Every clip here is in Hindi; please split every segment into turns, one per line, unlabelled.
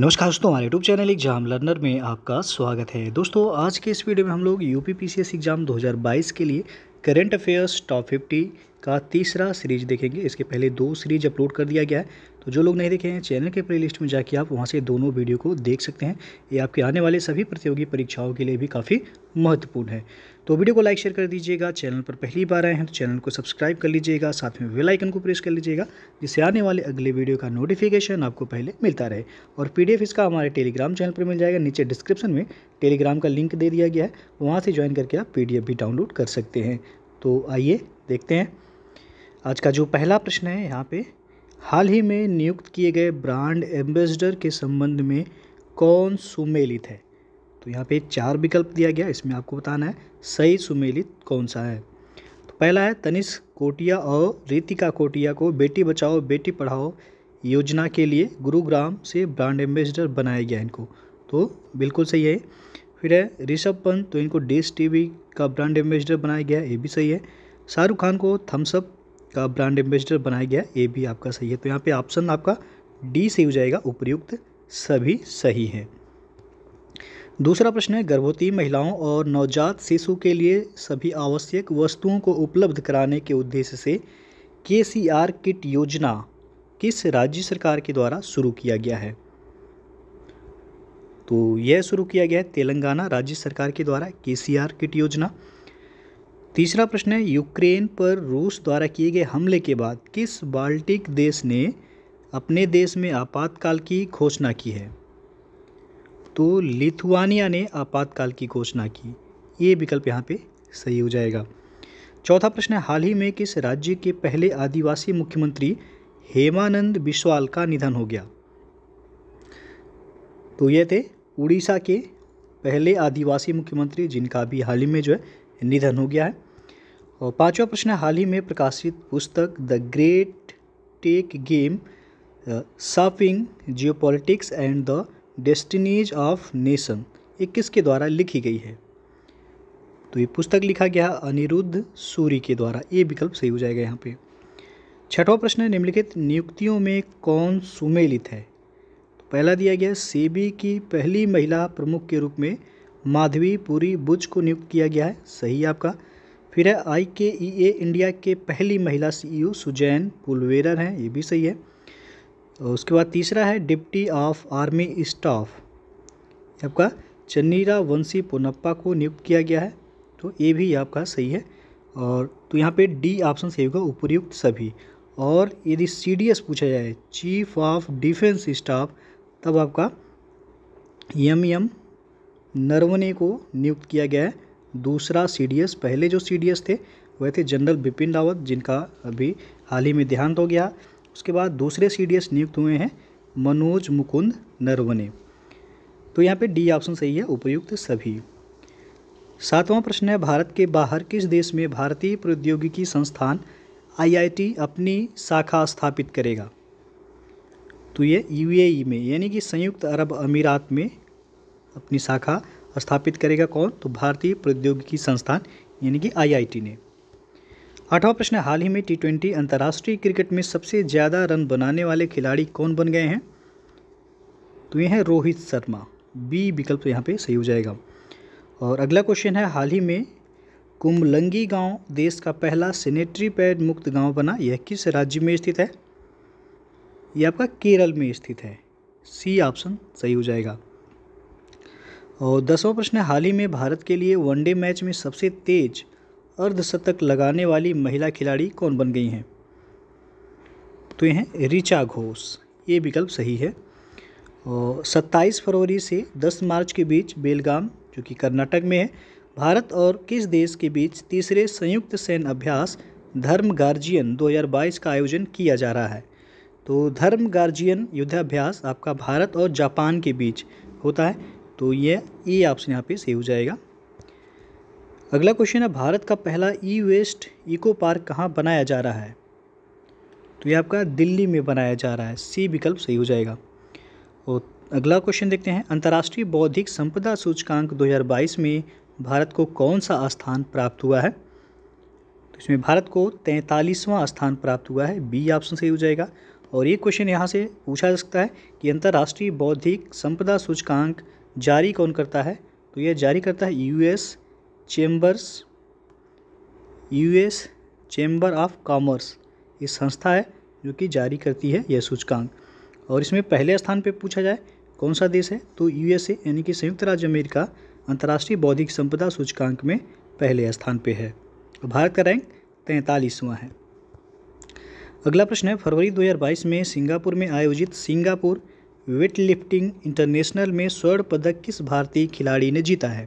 नमस्कार दोस्तों हमारे यूट्यूब चैनल एग्जाम लर्नर में आपका स्वागत है दोस्तों आज के इस वीडियो में हम लोग यू पी एग्ज़ाम 2022 के लिए करेंट अफेयर्स टॉप का तीसरा सीरीज देखेंगे इसके पहले दो सीरीज अपलोड कर दिया गया है तो जो लोग नहीं देखे हैं चैनल के प्लेलिस्ट में जाके आप वहाँ से दोनों वीडियो को देख सकते हैं ये आपके आने वाले सभी प्रतियोगी परीक्षाओं के लिए भी काफ़ी महत्वपूर्ण है तो वीडियो को लाइक शेयर कर दीजिएगा चैनल पर पहली बार आए हैं तो चैनल को सब्सक्राइब कर लीजिएगा साथ में वेलाइकन आइकन को प्रेस कर लीजिएगा जिससे आने वाले अगले वीडियो का नोटिफिकेशन आपको पहले मिलता रहे और पीडीएफ इसका हमारे टेलीग्राम चैनल पर मिल जाएगा नीचे डिस्क्रिप्शन में टेलीग्राम का लिंक दे दिया गया है वहाँ से ज्वाइन करके आप पी भी डाउनलोड कर सकते हैं तो आइए देखते हैं आज का जो पहला प्रश्न है यहाँ पे हाल ही में नियुक्त किए गए ब्रांड एम्बेसडर के संबंध में कौन सुमेलित है तो यहाँ पे चार विकल्प दिया गया इसमें आपको बताना है सही सुमेलित कौन सा है तो पहला है तनिष कोटिया और रीतिका कोटिया को बेटी बचाओ बेटी पढ़ाओ योजना के लिए गुरुग्राम से ब्रांड एम्बेसडर बनाया गया इनको तो बिल्कुल सही है फिर है ऋषभ पंत तो इनको डिश टीवी का ब्रांड एम्बेसडर बनाया गया ये भी सही है शाहरुख खान को थम्सअप का ब्रांड एम्बेसडर बनाया गया ये भी आपका सही है तो यहाँ पे ऑप्शन आपका डी सही हो जाएगा उपयुक्त सभी सही हैं दूसरा प्रश्न है गर्भवती महिलाओं और नवजात शिशु के लिए सभी आवश्यक वस्तुओं को उपलब्ध कराने के उद्देश्य से के सी आर किट योजना किस राज्य सरकार के द्वारा शुरू किया गया है तो यह शुरू किया गया है तेलंगाना राज्य सरकार के द्वारा के किट योजना तीसरा प्रश्न है यूक्रेन पर रूस द्वारा किए गए हमले के बाद किस बाल्टिक देश ने अपने देश में आपातकाल की घोषणा की है तो लिथुआनिया ने आपातकाल की घोषणा की ये विकल्प यहाँ पे सही हो जाएगा चौथा प्रश्न है हाल ही में किस राज्य के पहले आदिवासी मुख्यमंत्री हेमानंद बिश्वाल का निधन हो गया तो ये थे उड़ीसा के पहले आदिवासी मुख्यमंत्री जिनका भी हाल ही में जो है निधन हो गया है और पांचवा प्रश्न हाल ही में प्रकाशित पुस्तक the great tech game shaping geopolitics and the destinies of nation ये किसके द्वारा लिखी गई है तो ये पुस्तक लिखा गया अनिरुद्ध सूरी के द्वारा ये विकल्प सही हो जाएगा यहाँ पे छठवा प्रश्न निम्नलिखित नियुक्तियों में कौन सुमेलित है तो पहला दिया गया सेबी की पहली महिला प्रमुख के रूप में माधवी पुरी बुज को नियुक्त किया गया है सही है आपका फिर है आई के ई ए इंडिया के पहली महिला सीईओ e सुजैन पुलवेरर हैं ये भी सही है उसके बाद तीसरा है डिप्टी ऑफ आर्मी स्टाफ आपका चन्नीरा वंशी पोनप्पा को नियुक्त किया गया है तो ये भी आपका सही है और तो यहाँ पे डी ऑप्शन सही होगा उपयुक्त सभी और यदि सी डी एस पूछा जाए चीफ ऑफ डिफेंस स्टाफ तब आपका एम एम नरवने को नियुक्त किया गया है दूसरा सी पहले जो सी थे वह थे जनरल बिपिन रावत जिनका अभी हाल ही में देहांत हो गया उसके बाद दूसरे सी नियुक्त हुए हैं मनोज मुकुंद नरवने तो यहाँ पे डी ऑप्शन सही है उपयुक्त सभी सातवां प्रश्न है भारत के बाहर किस देश में भारतीय प्रौद्योगिकी संस्थान आईआईटी अपनी शाखा स्थापित करेगा तो ये यूएई e में यानी कि संयुक्त अरब अमीरात में अपनी शाखा स्थापित करेगा कौन तो भारतीय प्रौद्योगिकी संस्थान यानी कि आईआईटी ने आठवां प्रश्न हाल ही में टी ट्वेंटी अंतर्राष्ट्रीय क्रिकेट में सबसे ज़्यादा रन बनाने वाले खिलाड़ी कौन बन गए हैं तो ये हैं रोहित शर्मा बी विकल्प तो यहाँ पे सही हो जाएगा और अगला क्वेश्चन है हाल ही में कुमलंगी गांव देश का पहला सेनेटरी पैड मुक्त गांव बना यह किस राज्य में स्थित है यह आपका केरल में स्थित है सी ऑप्शन सही हो जाएगा और दसवां प्रश्न हाल ही में भारत के लिए वनडे मैच में सबसे तेज अर्धशतक लगाने वाली महिला खिलाड़ी कौन बन गई हैं तो ये हैं रिचा घोष ये विकल्प सही है और 27 फरवरी से 10 मार्च के बीच बेलगाम जो कि कर्नाटक में है भारत और किस देश के बीच तीसरे संयुक्त सैन्य अभ्यास धर्म गार्जियन 2022 का आयोजन किया जा रहा है तो धर्म गार्जियन युद्धाभ्यास आपका भारत और जापान के बीच होता है तो ये ए ऑप्शन यहाँ पे सही हो जाएगा अगला क्वेश्चन है भारत का पहला ई वेस्ट इको पार्क कहाँ बनाया जा रहा है तो ये आपका दिल्ली में बनाया जा रहा है सी विकल्प सही हो जाएगा और अगला क्वेश्चन देखते हैं अंतर्राष्ट्रीय बौद्धिक संपदा सूचकांक 2022 में भारत को कौन सा स्थान प्राप्त हुआ है तो इसमें भारत को तैंतालीसवां स्थान प्राप्त हुआ है बी ऑप्शन सही हो जाएगा और ये क्वेश्चन यहाँ से पूछा जा सकता है कि अंतर्राष्ट्रीय बौद्धिक संपदा सूचकांक जारी कौन करता है तो यह जारी करता है US chambers US chamber of commerce ये संस्था है जो कि जारी करती है यह सूचकांक और इसमें पहले स्थान पे पूछा जाए कौन सा देश है तो यूएसए यानी कि संयुक्त राज्य अमेरिका अंतर्राष्ट्रीय बौद्धिक संपदा सूचकांक में पहले स्थान पे है और भारत का रैंक तैंतालीसवां है अगला प्रश्न है फरवरी 2022 में सिंगापुर में आयोजित सिंगापुर वेट लिफ्टिंग इंटरनेशनल में स्वर्ण पदक किस भारतीय खिलाड़ी ने जीता है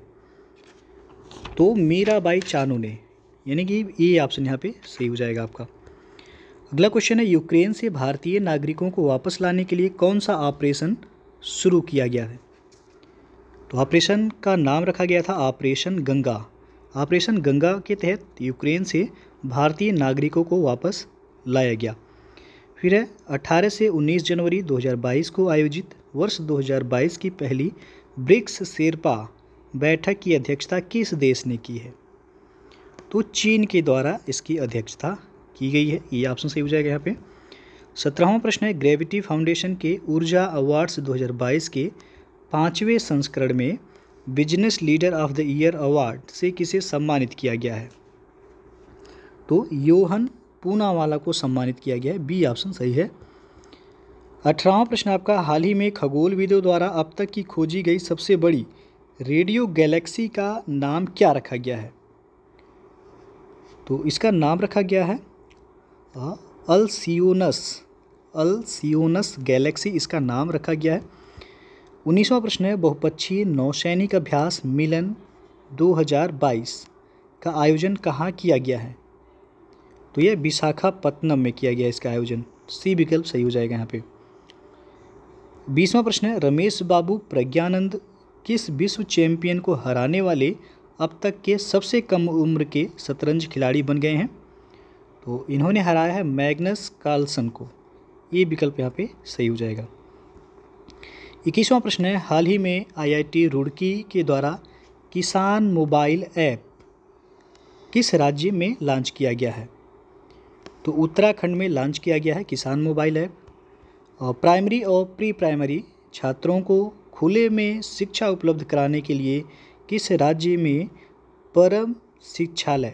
तो मीरा बाई चानू ने यानी कि ये ऑप्शन यहाँ पे सही हो जाएगा आपका अगला क्वेश्चन है यूक्रेन से भारतीय नागरिकों को वापस लाने के लिए कौन सा ऑपरेशन शुरू किया गया है तो ऑपरेशन का नाम रखा गया था ऑपरेशन गंगा ऑपरेशन गंगा के तहत यूक्रेन से भारतीय नागरिकों को वापस लाया गया फिर है 18 से 19 जनवरी 2022 को आयोजित वर्ष 2022 की पहली ब्रिक्स शेरपा बैठक की अध्यक्षता किस देश ने की है तो चीन के द्वारा इसकी अध्यक्षता की गई है ये ऑप्शन सही हो जाएगा यहाँ पे सत्रहवा प्रश्न है ग्रेविटी फाउंडेशन के ऊर्जा अवार्ड्स 2022 के पाँचवें संस्करण में business leader of the year award से किसे सम्मानित किया गया है तो योहन पूनावाला को सम्मानित किया गया है बी ऑप्शन सही है अठारहवा प्रश्न आपका हाल ही में खगोलविदों द्वारा अब तक की खोजी गई सबसे बड़ी रेडियो गैलेक्सी का नाम क्या रखा गया है तो इसका नाम रखा गया है अल सियोनस गैलेक्सी इसका नाम रखा गया है उन्नीसवा प्रश्न है बहुपक्षीय नौसैनिक अभ्यास मिलन 2022 का आयोजन कहाँ किया गया है तो ये विशाखापत्तनम में किया गया इसका आयोजन सी विकल्प सही हो जाएगा यहाँ पे बीसवा प्रश्न है रमेश बाबू प्रज्ञानंद किस विश्व चैंपियन को हराने वाले अब तक के सबसे कम उम्र के शतरंज खिलाड़ी बन गए हैं तो इन्होंने हराया है मैग्नस कार्लसन को ये विकल्प यहाँ पे सही हो जाएगा इक्कीसवां प्रश्न है हाल ही में आईआईटी रुड़की के द्वारा किसान मोबाइल ऐप किस राज्य में लॉन्च किया गया है तो उत्तराखंड में लॉन्च किया गया है किसान मोबाइल ऐप और प्राइमरी और प्री प्राइमरी छात्रों को खुले में शिक्षा उपलब्ध कराने के लिए किस राज्य में परम शिक्षालय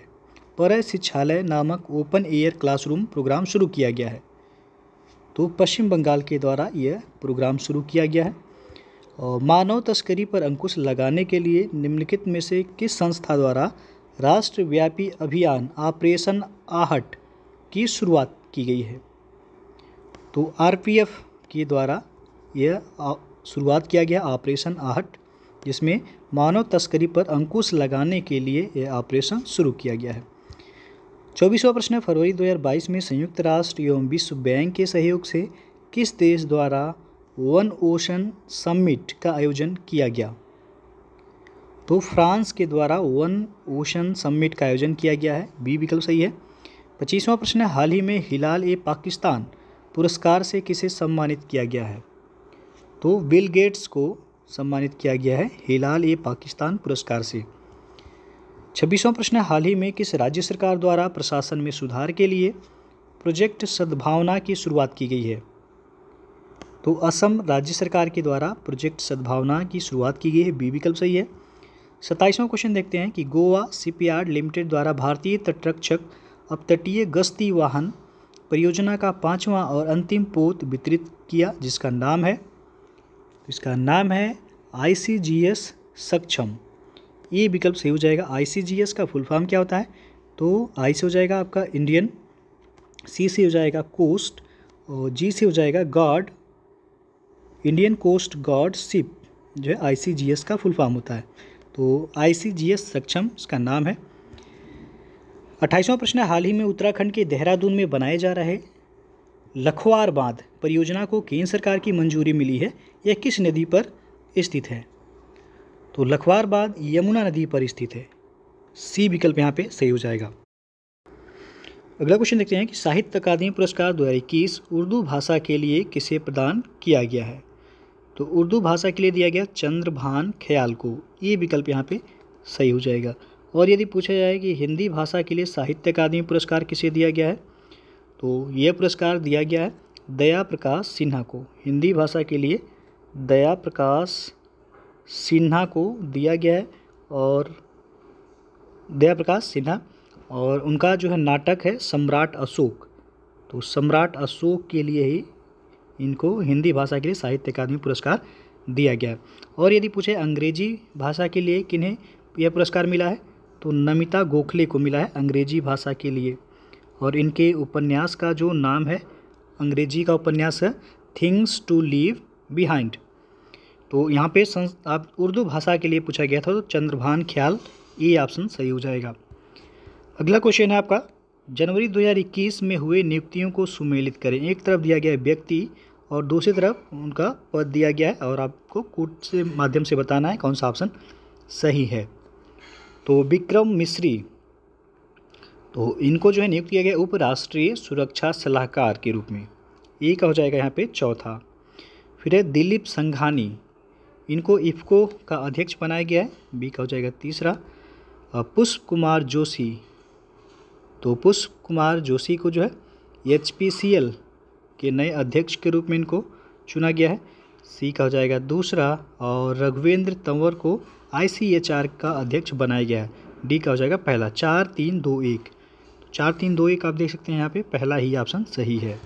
पर शिक्षालय नामक ओपन एयर क्लासरूम प्रोग्राम शुरू किया गया है तो पश्चिम बंगाल के द्वारा यह प्रोग्राम शुरू किया गया है और मानव तस्करी पर अंकुश लगाने के लिए निम्नलिखित में से किस संस्था द्वारा राष्ट्रव्यापी अभियान ऑपरेशन आहट की शुरुआत की गई है तो आरपीएफ के द्वारा यह शुरुआत किया गया ऑपरेशन आहट जिसमें मानव तस्करी पर अंकुश लगाने के लिए यह ऑपरेशन शुरू किया गया है चौबीसवा प्रश्न फरवरी 2022 में संयुक्त राष्ट्र एवं विश्व बैंक के सहयोग से किस देश द्वारा वन ओशन समिट का आयोजन किया गया तो फ्रांस के द्वारा वन ओशन समिट का आयोजन किया गया है बी विकल्प सही है पच्चीसवां प्रश्न है हाल ही में हिलाल ए पाकिस्तान पुरस्कार से किसे सम्मानित किया गया है तो बिल गेट्स को सम्मानित किया गया है हिलाल ए पाकिस्तान पुरस्कार से छब्बीसवां प्रश्न है हाल ही में किस राज्य सरकार द्वारा प्रशासन में सुधार के लिए प्रोजेक्ट सद्भावना की शुरुआत की गई है तो असम राज्य सरकार के द्वारा प्रोजेक्ट सद्भावना की शुरुआत की गई है बी विकल्प सही है सत्ताईसवां क्वेश्चन देखते हैं कि गोवा सीपीआर लिमिटेड द्वारा भारतीय तटरक्षक अब तटीय गश्ती वाहन परियोजना का पांचवा और अंतिम पोत वितरित किया जिसका नाम है इसका नाम है आईसीजीएस सक्षम ये विकल्प सही हो जाएगा आईसीजीएस का फुल फॉर्म क्या होता है तो आई से हो जाएगा आपका इंडियन सी से हो जाएगा कोस्ट और जी से हो जाएगा guard Indian coast guard ship जो है आईसीजीएस का फुल फॉर्म होता है तो आईसीजीएस सक्षम इसका नाम है अट्ठाईसवां प्रश्न हाल ही में उत्तराखंड के देहरादून में बनाए जा रहे लखवार बांध परियोजना को केंद्र सरकार की मंजूरी मिली है यह किस नदी पर स्थित है तो लखवार बांध यमुना नदी पर स्थित है सी विकल्प यहाँ पे सही हो जाएगा अगला क्वेश्चन देखते हैं कि साहित्य अकादमी पुरस्कार दो उर्दू भाषा के लिए किसे प्रदान किया गया है तो उर्दू भाषा के लिए दिया गया चंद्रभान ख्याल को ये विकल्प यहाँ पे सही हो जाएगा और यदि पूछा जाए कि हिंदी भाषा के लिए साहित्य अकादमी पुरस्कार किसे दिया गया है तो ये पुरस्कार दिया गया है दया प्रकाश सिन्हा को हिंदी भाषा के लिए दया प्रकाश सिन्हा को दिया गया है और दया प्रकाश सिन्हा और उनका जो है नाटक है सम्राट अशोक तो सम्राट अशोक के लिए ही इनको हिंदी भाषा के लिए साहित्य अकादमी पुरस्कार दिया गया है और यदि पूछे अंग्रेजी भाषा के लिए किन्हें यह पुरस्कार मिला है तो नमिता गोखले को मिला है अंग्रेजी भाषा के लिए और इनके उपन्यास का जो नाम है अंग्रेजी का उपन्यास है थिंग्स टू लीव बिहाइंड तो यहाँ पे आप उर्दू भाषा के लिए पूछा गया था तो चंद्रभान ख्याल ये ऑप्शन सही हो जाएगा अगला क्वेश्चन है आपका जनवरी 2021 में हुए नियुक्तियों को सुमेलित करें एक तरफ दिया गया है व्यक्ति और दूसरी तरफ उनका पद दिया गया है और आपको कूट से माध्यम से बताना है कौन सा ऑप्शन सही है तो विक्रम मिश्री तो इनको जो है नियुक्त किया गया उपराष्ट्रीय सुरक्षा सलाहकार के रूप में ए का हो जाएगा यहाँ पे चौथा फिर है दिलीप संघानी इनको इफ्को का अध्यक्ष बनाया गया है बी का हो जाएगा तीसरा पुष्प कुमार जोशी तो पुष्प कुमार जोशी को जो है एच के नए अध्यक्ष के रूप में इनको चुना गया है सी का हो जाएगा दूसरा और रघुवेंद्र तंवर को आई का अध्यक्ष बनाया गया है डी का हो जाएगा पहला चार तीन दो एक चार तीन दो एक आप देख सकते हैं यहाँ पे पहला ही ऑप्शन सही है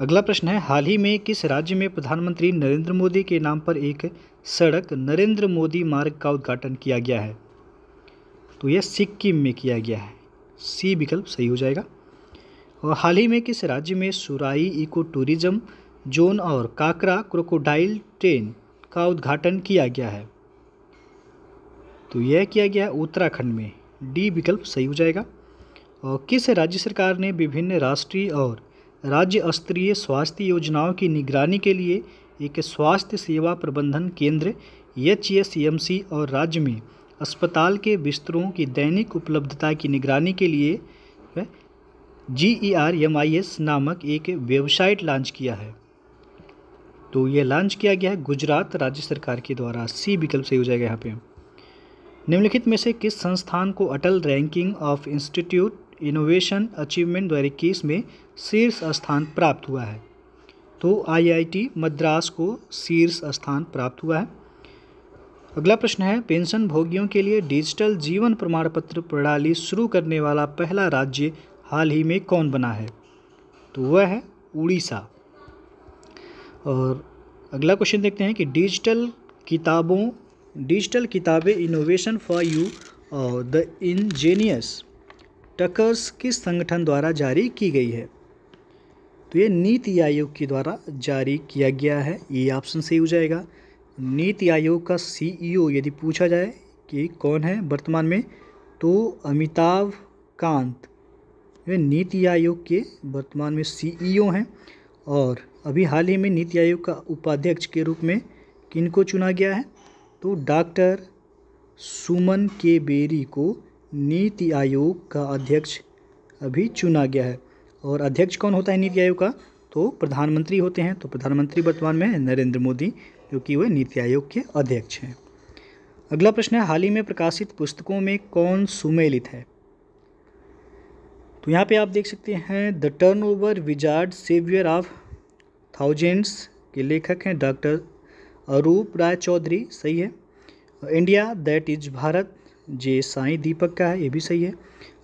अगला प्रश्न है हाल ही में किस राज्य में प्रधानमंत्री नरेंद्र मोदी के नाम पर एक सड़क नरेंद्र मोदी मार्ग का उद्घाटन किया गया है तो यह सिक्किम में किया गया है सी विकल्प सही हो जाएगा और हाल ही में किस राज्य में सुराई इको टूरिज्म जोन और काकरा क्रोकोडाइल ट्रेन का उद्घाटन किया गया है तो यह किया गया उत्तराखंड में डी विकल्प सही हो जाएगा और किस राज्य सरकार ने विभिन्न राष्ट्रीय और राज्य स्तरीय स्वास्थ्य योजनाओं की निगरानी के लिए एक स्वास्थ्य सेवा प्रबंधन केंद्र एच और राज्य में अस्पताल के बिस्तरों की दैनिक उपलब्धता की निगरानी के लिए G E R M I S नामक एक वेबसाइट लॉन्च किया है तो यह लॉन्च किया गया है गुजरात राज्य सरकार के द्वारा सी विकल्प सही हो जाएगा यहाँ पे निम्नलिखित में से किस संस्थान को Atal ranking of institute innovation achievement दो हज़ार इक्कीस में शीर्ष स्थान प्राप्त हुआ है तो आईआईटी मद्रास को शीर्ष स्थान प्राप्त हुआ है अगला प्रश्न है पेंशन भोगियों के लिए डिजिटल जीवन प्रमाण पत्र प्रणाली शुरू करने वाला पहला राज्य हाल ही में कौन बना है तो वह है उड़ीसा और अगला क्वेश्चन देखते हैं कि डिजिटल किताबों डिजिटल किताबें इनोवेशन फॉर यू और द इंजेनियस टकर्स किस संगठन द्वारा जारी की गई है तो ये नीति आयोग के द्वारा जारी किया गया है ये ऑप्शन सही हो जाएगा नीति आयोग का सीईओ e यदि पूछा जाए कि कौन है वर्तमान में तो अमिताभ कांत वे नीति आयोग के वर्तमान में सीईओ e हैं और अभी हाल ही में नीति आयोग का उपाध्यक्ष के रूप में किनको चुना गया है तो डॉक्टर सुमन के बेरी को नीति आयोग का अध्यक्ष अभी चुना गया है और अध्यक्ष कौन होता है नीति आयोग का तो प्रधानमंत्री होते हैं तो प्रधानमंत्री वर्तमान में नरेंद्र मोदी जो कि वह नीति आयोग के अध्यक्ष हैं अगला प्रश्न है हाल ही में प्रकाशित पुस्तकों में कौन सुमेलित है तो यहाँ पे आप देख सकते हैं the turnover wizard saviour of thousands के लेखक हैं डॉक्टर अरूप राय चौधरी सही है India that is Bharat J Sai Deepak का है ये भी सही है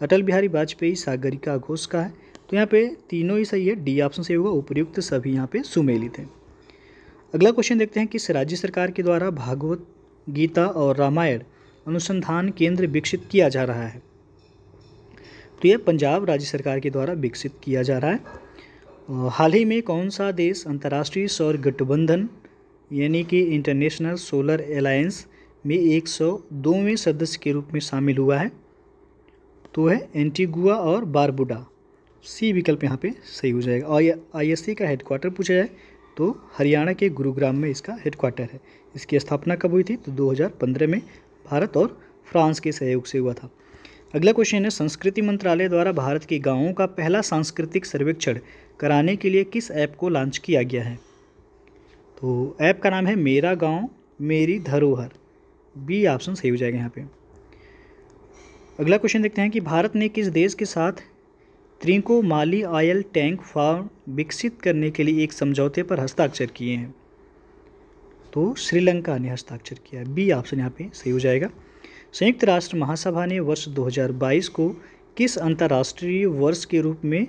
अटल बिहारी वाजपेयी सागरिका घोष का है तो यहाँ पे तीनों ही सही है डी ऑप्शन सही होगा उपयुक्त सभी यहाँ पे सुमेलित हैं अगला क्वेश्चन देखते हैं किस राज्य सरकार के द्वारा भागवत गीता और रामायण अनुसंधान केंद्र विकसित किया जा रहा है तो यह पंजाब राज्य सरकार के द्वारा विकसित किया जा रहा है हाल ही में कौन सा देश अंतर्राष्ट्रीय सौर गठबंधन यानी कि इंटरनेशनल सोलर अलायंस में एक सौ दोवें सदस्य के रूप में शामिल हुआ है तो है एंटीगुआ और बारबुडा सी विकल्प यहाँ पे सही हो जाएगा और आईएससी का हेडक्वार्टर पूछा जाए तो हरियाणा के गुरुग्राम में इसका हेडक्वार्टर है इसकी स्थापना कब हुई थी तो 2015 में भारत और फ्रांस के सहयोग से हुआ था अगला क्वेश्चन है संस्कृति मंत्रालय द्वारा भारत के गांवों का पहला सांस्कृतिक सर्वेक्षण कराने के लिए किस ऐप को लॉन्च किया गया है तो ऐप का नाम है मेरा गांव मेरी धरोहर बी ऑप्शन सही हो जाएगा यहाँ पे अगला क्वेश्चन देखते हैं कि भारत ने किस देश के साथ Trincomalee oil tank farm विकसित करने के लिए एक समझौते पर हस्ताक्षर किए हैं तो श्रीलंका ने हस्ताक्षर किया बी ऑप्शन यहाँ पे सही हो जाएगा संयुक्त राष्ट्र महासभा ने वर्ष 2022 को किस अंतर्राष्ट्रीय वर्ष के रूप में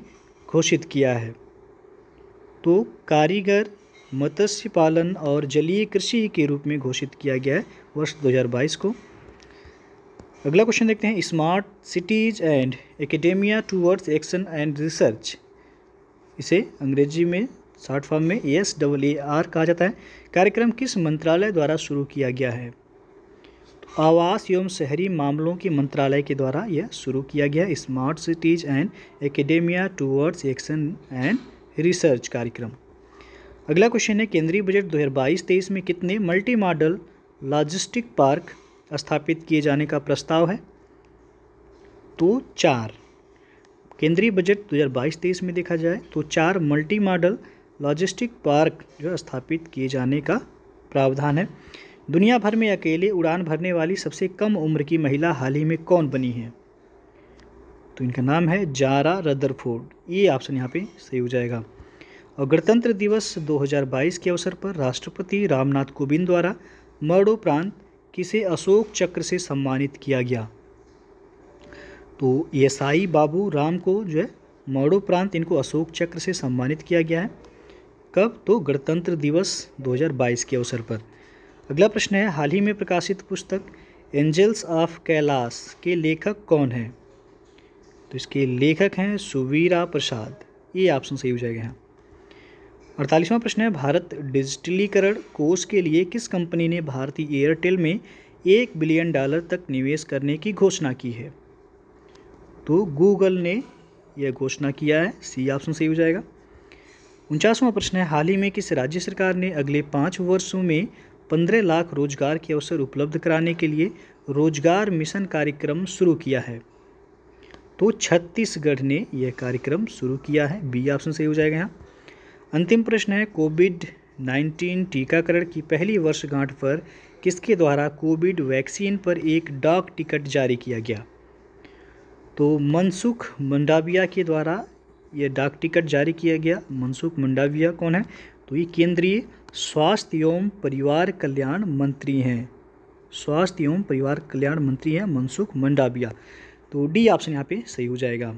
घोषित किया है तो कारीगर मत्स्य पालन और जलीय कृषि के रूप में घोषित किया गया है वर्ष 2022 को अगला क्वेश्चन देखते हैं smart cities and academia towards action and research इसे अंग्रेजी में शार्ट फॉर्म में एस डबल ए आर कहा जाता है कार्यक्रम किस मंत्रालय द्वारा शुरू किया गया है तो आवास एवं शहरी मामलों के मंत्रालय के द्वारा यह शुरू किया गया smart cities and academia towards action and research कार्यक्रम अगला क्वेश्चन है केंद्रीय बजट 2022-23 में कितने मल्टी मॉडल लॉजिस्टिक पार्क स्थापित किए जाने का प्रस्ताव है तो चार केंद्रीय बजट 2022-23 में देखा जाए तो चार मल्टी मॉडल लॉजिस्टिक पार्क जो स्थापित किए जाने का प्रावधान है दुनिया भर में अकेले उड़ान भरने वाली सबसे कम उम्र की महिला हाल ही में कौन बनी है तो इनका नाम है जारा रदरफोर्ड ये ऑप्शन यहाँ पे सही हो जाएगा गणतंत्र दिवस 2022 के अवसर पर राष्ट्रपति रामनाथ कोविंद द्वारा मरणोपरांत किसे अशोक चक्र से सम्मानित किया गया तो ईसाई बाबू राम को जो है मरणोपरांत इनको अशोक चक्र से सम्मानित किया गया है कब तो गणतंत्र दिवस 2022 के अवसर पर अगला प्रश्न है हाल ही में प्रकाशित पुस्तक एंजल्स ऑफ कैलाश के लेखक कौन हैं तो इसके लेखक हैं सुवीरा प्रसाद ये ऑप्शन सही हो जाएगा यहाँ अड़तालीसवां प्रश्न है भारत डिजिटलीकरण कोष के लिए किस कंपनी ने भारतीय एयरटेल में एक बिलियन डॉलर तक निवेश करने की घोषणा की है तो गूगल ने यह घोषणा किया है सी ऑप्शन सही हो जाएगा उनचासवां प्रश्न है हाल ही में किस राज्य सरकार ने अगले पाँच वर्षों में पंद्रह लाख रोजगार के अवसर उपलब्ध कराने के लिए रोजगार मिशन कार्यक्रम शुरू किया है तो छत्तीसगढ़ ने यह कार्यक्रम शुरू किया है बी ऑप्शन सही हो जाएगा यहाँ अंतिम प्रश्न है कोविड नाइन्टीन टीकाकरण की पहली वर्षगांठ पर किसके द्वारा कोविड वैक्सीन पर एक डाक टिकट जारी किया गया तो मनसुख मंडाविया के द्वारा यह डाक टिकट जारी किया गया मनसुख मंडाविया कौन है तो ये केंद्रीय स्वास्थ्य एवं परिवार कल्याण मंत्री हैं स्वास्थ्य एवं परिवार कल्याण मंत्री हैं मनसुख मंडाविया तो डी ऑप्शन यहाँ पे सही हो जाएगा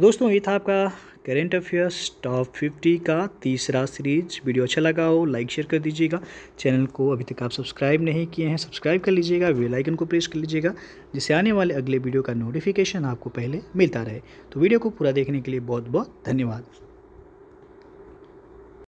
दोस्तों ये था आपका करेंट अफेयर्स टॉप फिफ्टी का तीसरा सीरीज वीडियो अच्छा लगा हो लाइक शेयर कर दीजिएगा चैनल को अभी तक आप सब्सक्राइब नहीं किए हैं सब्सक्राइब कर लीजिएगा वे लाइकन को प्रेस कर लीजिएगा जिससे आने वाले अगले वीडियो का नोटिफिकेशन आपको पहले मिलता रहे तो वीडियो को पूरा देखने के लिए बहुत बहुत धन्यवाद